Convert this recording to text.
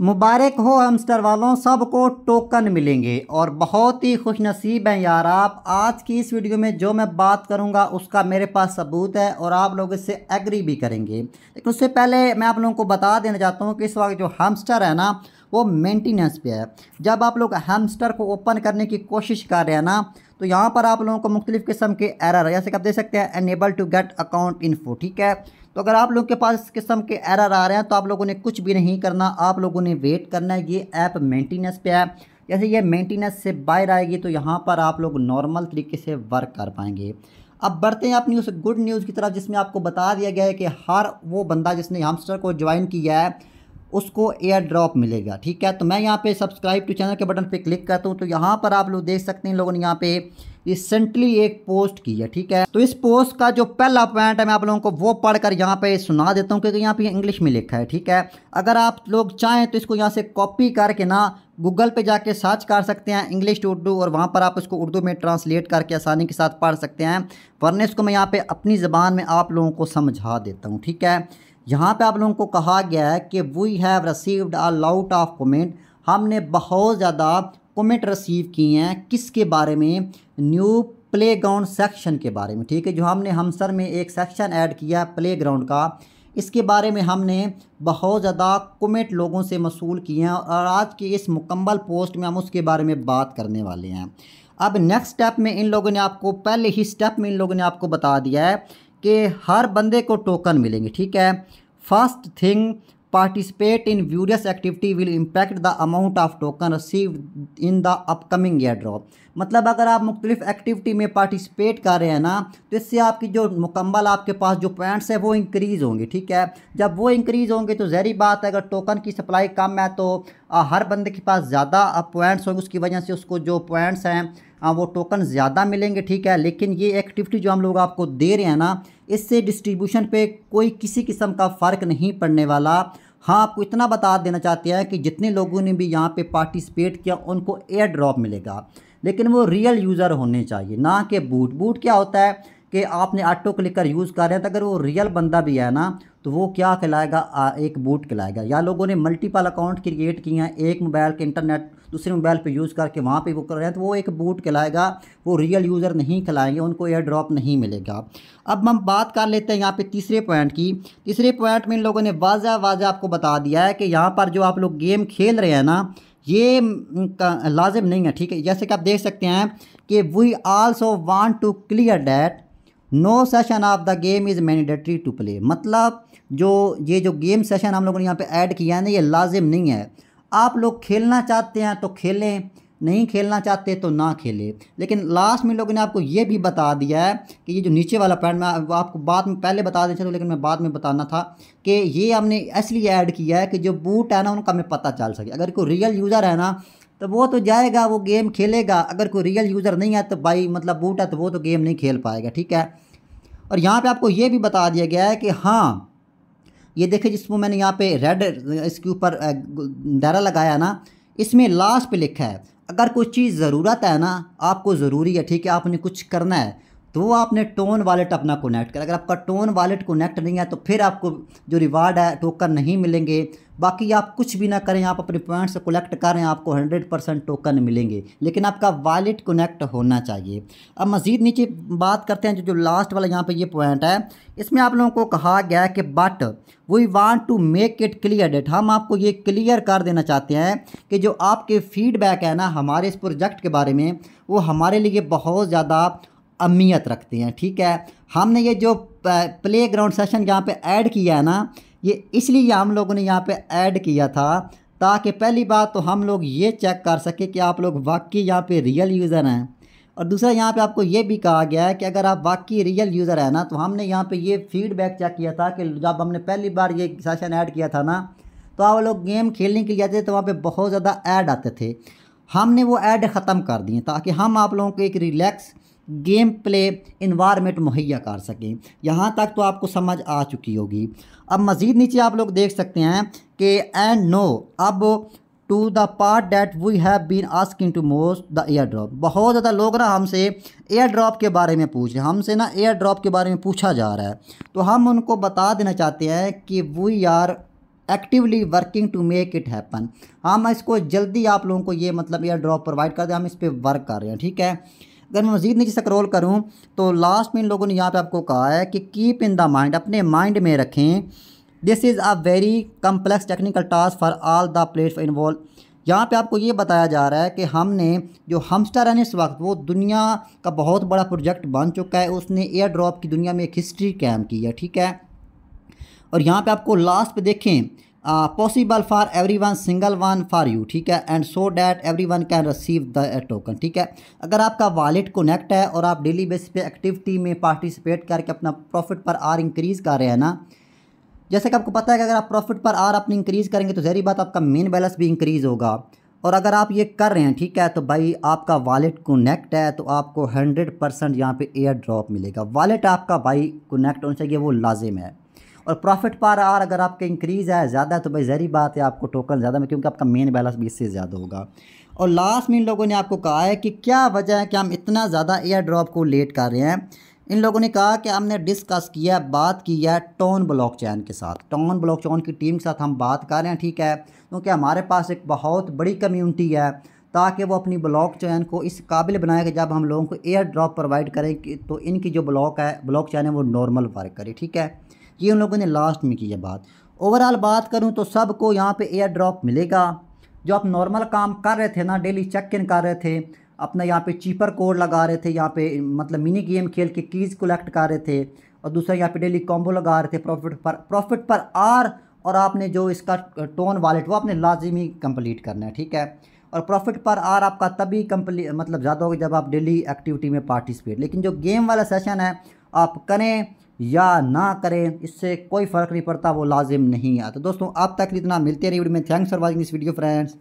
मुबारक हो हमस्टर वालों सबको टोकन मिलेंगे और बहुत ही खुश नसीब हैं यार आप आज की इस वीडियो में जो मैं बात करूंगा उसका मेरे पास सबूत है और आप लोग इससे एग्री भी करेंगे लेकिन उससे पहले मैं आप लोगों को बता देना चाहता हूं कि इस वक्त जो हमस्टर है ना वो मेंटेनेंस पे है जब आप लोग हैमस्टर को ओपन करने की कोशिश कर रहे हैं ना तो यहाँ पर आप लोगों को मुख्तलिफ़ किस्म के एरर जैसे कि आप देख सकते हैं enable to get account info ठीक है तो अगर आप लोगों के पास इस किस्म के एरर आ रहे हैं तो आप लोगों ने कुछ भी नहीं करना आप लोगों ने वेट करना है ये ऐप मेंटेनेंस पे है जैसे ये मेंटेनेंस से बाहर आएगी तो यहाँ पर आप लोग नॉर्मल तरीके से वर्क कर पाएंगे अब बढ़ते हैं अपनी उस गुड न्यूज़ की तरफ जिसमें आपको बता दिया गया है कि हर वो बंदा जिसने हमस्टर को ज्वाइन किया है उसको एयर ड्रॉप मिलेगा ठीक है तो मैं यहाँ पे सब्सक्राइब टू चैनल के बटन पे क्लिक करता हूँ तो यहाँ पर आप लोग देख सकते हैं लोगों ने यहाँ पे रिसेंटली एक पोस्ट की है ठीक है तो इस पोस्ट का जो पहला पॉइंट है मैं आप लोगों को वो पढ़कर यहाँ पर सुना देता हूँ क्योंकि यहाँ पे इंग्लिश में लिखा है ठीक है अगर आप लोग चाहें तो इसको यहाँ से कॉपी करके ना गूगल पे जाके सर्च कर सकते हैं इंग्लिश टू उर्दू और वहाँ पर आप इसको उर्दू में ट्रांसलेट करके आसानी के साथ पढ़ सकते हैं वरना इसको मैं यहाँ पर अपनी ज़बान में आप लोगों को समझा देता हूँ ठीक है यहाँ पे आप लोगों को कहा गया है कि we have received a lot of comment हमने बहुत ज़्यादा कमेंट रिसीव किए हैं किसके बारे में न्यू प्ले ग्राउंड सेक्शन के बारे में ठीक है जो हमने हमसर में एक सेक्शन ऐड किया प्ले ग्राउंड का इसके बारे में हमने बहुत ज़्यादा कमेंट लोगों से मसूल किए हैं और आज के इस मुकम्मल पोस्ट में हम उसके बारे में बात करने वाले हैं अब नेक्स्ट स्टेप में इन लोगों ने आपको पहले ही स्टेप में इन लोगों ने आपको बता दिया है कि हर बंदे को टोकन मिलेंगे ठीक है first thing participate in various activity will impact the amount of token receive in the upcoming year drop मतलब अगर आप मुख्तलिफ एक्टिविटी में पार्टिसिपेट कर रहे हैं ना तो इससे आपकी जो मुकम्मल आपके पास जो पॉइंट्स है वो इंक्रीज़ होंगे ठीक है जब वो इंक्रीज़ होंगे तो जहरी बात है अगर टोकन की सप्लाई कम है तो हर बंदे के पास ज़्यादा पॉइंट्स होंगे उसकी वजह से उसको जो पॉइंट्स हैं हाँ, वो टोकन ज़्यादा मिलेंगे ठीक है लेकिन ये एक्टिविटी जो हम लोग आपको दे रहे हैं ना इससे डिस्ट्रीब्यूशन पे कोई किसी किस्म का फ़र्क नहीं पड़ने वाला हाँ आपको इतना बता देना चाहते हैं कि जितने लोगों ने भी यहाँ पर पार्टिसिपेट किया उनको एयर ड्रॉप मिलेगा लेकिन वो रियल यूज़र होने चाहिए ना कि बूट बूट क्या होता है कि आपने ऑटो क्लिकर यूज़ कर रहे हैं तो अगर वो रियल बंदा भी है ना तो वो क्या कहलाएगा एक बूट कहलाएगा या लोगों ने मल्टीपल अकाउंट क्रिएट किए हैं एक मोबाइल के इंटरनेट दूसरे मोबाइल पे यूज़ करके वहाँ पे वो कर रहे हैं तो वो एक बूट कहलाएगा वो रियल यूज़र नहीं कहलाएंगे उनको एयर ड्रॉप नहीं मिलेगा अब हम बात कर लेते हैं यहाँ पे तीसरे पॉइंट की तीसरे पॉइंट में इन लोगों ने वाजा वाज़ा आपको बता दिया है कि यहाँ पर जो आप लोग गेम खेल रहे हैं ना ये लाजिम नहीं है ठीक है जैसे कि आप देख सकते हैं कि we also want to clear that no session of the game is mandatory to play मतलब जो ये जो गेम सेशन हम लोगों ने यहाँ पे ऐड किया है ना ये लाजिम नहीं है आप लोग खेलना चाहते हैं तो खेलें नहीं खेलना चाहते तो ना खेलें लेकिन लास्ट में लोगों ने आपको ये भी बता दिया है कि ये जो नीचे वाला पैंट मैं आपको बाद में पहले बता देता हूँ लेकिन मैं बाद में बताना था कि ये हमने इसलिए ऐड किया है कि जो बूट है ना उनका हमें पता चल सके अगर कोई रियल यूज़र है ना तो वो तो जाएगा वो गेम खेलेगा अगर कोई रियल यूज़र नहीं है तो भाई मतलब बूट है तो वो तो गेम नहीं खेल पाएगा ठीक है और यहाँ पे आपको ये भी बता दिया गया है कि हाँ ये देखिए जिसमें मैंने यहाँ पे रेड इसके ऊपर दायरा लगाया ना इसमें लास्ट पे लिखा है अगर कोई चीज़ ज़रूरत है ना आपको ज़रूरी है ठीक है आपने कुछ करना है तो वो आपने टोन वालेट अपना कनेक्ट कर अगर आपका टोन वालेट कनेक्ट नहीं है तो फिर आपको जो रिवार्ड है टोकन नहीं मिलेंगे बाकी आप कुछ भी ना करें आप अपने पॉइंट्स कलेक्ट करें आपको हंड्रेड परसेंट टोकन मिलेंगे लेकिन आपका वॉलेट कनेक्ट होना चाहिए अब मज़ीद नीचे बात करते हैं जो जो लास्ट वाला यहाँ पर ये पॉइंट है इसमें आप लोगों को कहा गया है कि but we want to make it clear that हम आपको ये क्लियर कर देना चाहते हैं कि जो आपके फीडबैक है ना हमारे इस प्रोजेक्ट के बारे में वो हमारे लिए बहुत ज़्यादा अहमियत रखते हैं ठीक है हमने ये जो प्ले ग्राउंड सेशन यहाँ पे ऐड किया है ना ये इसलिए हम लोगों ने यहाँ पे ऐड किया था ताकि पहली बात तो हम लोग ये चेक कर सकें कि आप लोग वाकई यहाँ पे रियल यूज़र हैं और दूसरा यहाँ पे आपको ये भी कहा गया है कि अगर आप वाकई रियल यूज़र हैं ना तो हमने यहाँ पे ये फीडबैक चेक किया था कि जब हमने पहली बार ये सेशन ऐड किया था ना तो आप लोग गेम खेलने के लिए आते थे तो वहाँ पर बहुत ज़्यादा ऐड आते थे हमने वो ऐड ख़त्म कर दिए ताकि हम आप लोगों को एक रिलैक्स गेम प्ले इन्वायरमेंट मुहैया कर सकें यहाँ तक तो आपको समझ आ चुकी होगी अब मज़ीद नीचे आप लोग देख सकते हैं कि एंड नो अब to the part that we have been asking to most the air drop बहुत ज़्यादा लोग ना हमसे एयर ड्रॉप के बारे में पूछ रहे हैं हमसे ना एयर ड्रॉप के बारे में पूछा जा रहा है तो हम उनको बता देना चाहते हैं कि we are actively working to make it happen हम इसको जल्दी आप लोगों को ये मतलब एयर ड्रॉप प्रोवाइड कर दें हम इस पर वर्क कर रहे हैं ठीक है अगर मैं मज़ीद नीचे स्क्रॉल करूँ तो लास्ट में इन लोगों ने यहाँ पर आपको कहा है कि कीप इन द माइंड अपने माइंड में रखें this is a very complex technical task for all the plate involve यहाँ पे आपको ये बताया जा रहा है कि हमने जो हमस्टर है इस वक्त वो दुनिया का बहुत बड़ा प्रोजेक्ट बन चुका है उसने एयर ड्रॉप की दुनिया में एक हिस्ट्री कैम की है ठीक है और यहाँ पे आपको लास्ट पे देखें possible for everyone single one for you ठीक है and so that everyone can receive the token ठीक है अगर आपका वॉलेट कोनेक्ट है और आप डेली बेसिस पे एक्टिविटी में पार्टिसिपेट करके अपना प्रॉफिट पर आर इंक्रीज़ कर रहे हैं ना जैसे कि आपको पता है कि अगर आप प्रॉफिट पर आर अपनी इंक्रीज़ करेंगे तो जहरी बात आपका मेन बैलेंस भी इंक्रीज़ होगा और अगर आप ये कर रहे हैं ठीक है तो भाई आपका वॉलेट कोनेक्ट है तो आपको हंड्रेड परसेंट यहाँ पर एयर ड्रॉप मिलेगा वॉलेट आपका भाई कोनेक्ट होना चाहिए वो लाजिम है और प्रॉफिट पर आर अगर आपके इंक्रीज़ है ज़्यादा तो भाई जहरी बात है आपको टोकन ज़्यादा में क्योंकि आपका मेन बैलेंस भी इससे ज़्यादा होगा और लास्ट में इन लोगों ने आपको कहा है कि क्या वजह है कि हम इतना ज़्यादा एयर ड्रॉप को लेट कर रहे हैं इन लोगों ने कहा कि हमने डिस्कस किया बात की है टोन चैन के साथ टोन चैन की टीम के साथ हम बात कर रहे हैं ठीक है क्योंकि तो हमारे पास एक बहुत बड़ी कम्यूनिटी है ताकि वो अपनी ब्लॉक चैन को इस काबिल बनाए कि जब हम लोगों को एयर ड्रॉप प्रोवाइड करें तो इनकी जो ब्लॉक है ब्लॉक चैन है वो नॉर्मल वर्क करे ठीक है ये उन लोगों ने लास्ट में की है बात ओवरऑल बात करूँ तो सबको यहाँ पर एयर ड्रॉप मिलेगा जो आप नॉर्मल काम कर रहे थे ना डेली चेक इन कर रहे थे अपना यहाँ पे चीपर कोड लगा रहे थे यहाँ पे मतलब मिनी गेम खेल के कीज़ कलेक्ट कर रहे थे और दूसरा यहाँ पे डेली कॉम्बो लगा रहे थे प्रॉफिट पर प्रॉफिट पर आर और आपने जो इसका टोन वॉलेट वो आपने लाजमी कंप्लीट करना है ठीक है और प्रॉफिट पर आर आपका तभी कम्प्ली मतलब ज़्यादा होगा जब आप डेली एक्टिविटी में पार्टिसिपेट लेकिन जो गेम वाला सेशन है आप करें या ना करें इससे कोई फ़र्क नहीं पड़ता वो लाजिम नहीं आता तो दोस्तों आप तक इतना मिलते रही वीडियो में thanks for watching this video friends